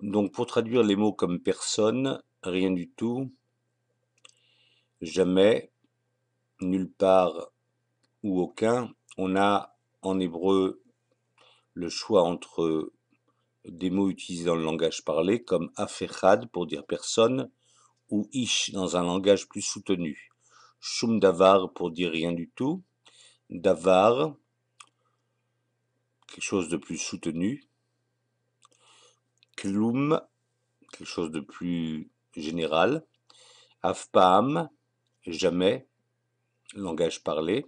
Donc pour traduire les mots comme personne, rien du tout, jamais, nulle part ou aucun, on a en hébreu le choix entre des mots utilisés dans le langage parlé comme aferhad » pour dire personne ou ish dans un langage plus soutenu. Shum davar pour dire rien du tout. Davar, quelque chose de plus soutenu. Klum, quelque chose de plus général. Afpam, jamais, langage parlé.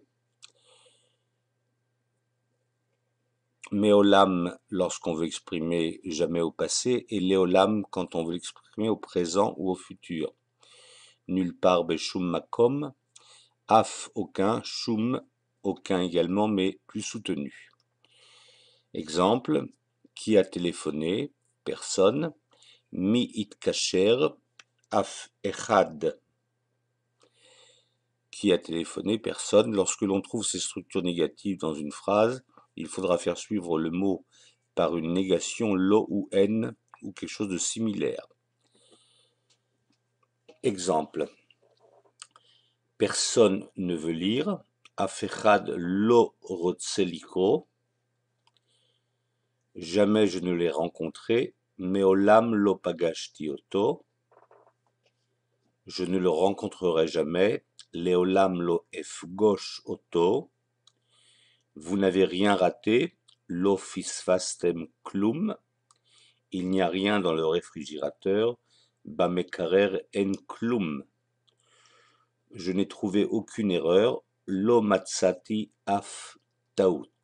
meolam lorsqu'on veut exprimer jamais au passé et Léolam quand on veut l'exprimer au présent ou au futur. Nulle part Beshum Makom, Af aucun, Shum aucun également mais plus soutenu. Exemple, qui a téléphoné personne, mi kasher af echad, qui a téléphoné personne. Lorsque l'on trouve ces structures négatives dans une phrase, il faudra faire suivre le mot par une négation lo ou n ou quelque chose de similaire. Exemple. Personne ne veut lire. Afechad lo rotseliko. Jamais je ne l'ai rencontré olam lo Je ne le rencontrerai jamais. Leolam lo efgosh oto. Vous n'avez rien raté. Lo fisfastem klum. Il n'y a rien dans le réfrigérateur. Bamekarer en klum. Je n'ai trouvé aucune erreur. Lo matsati af taout.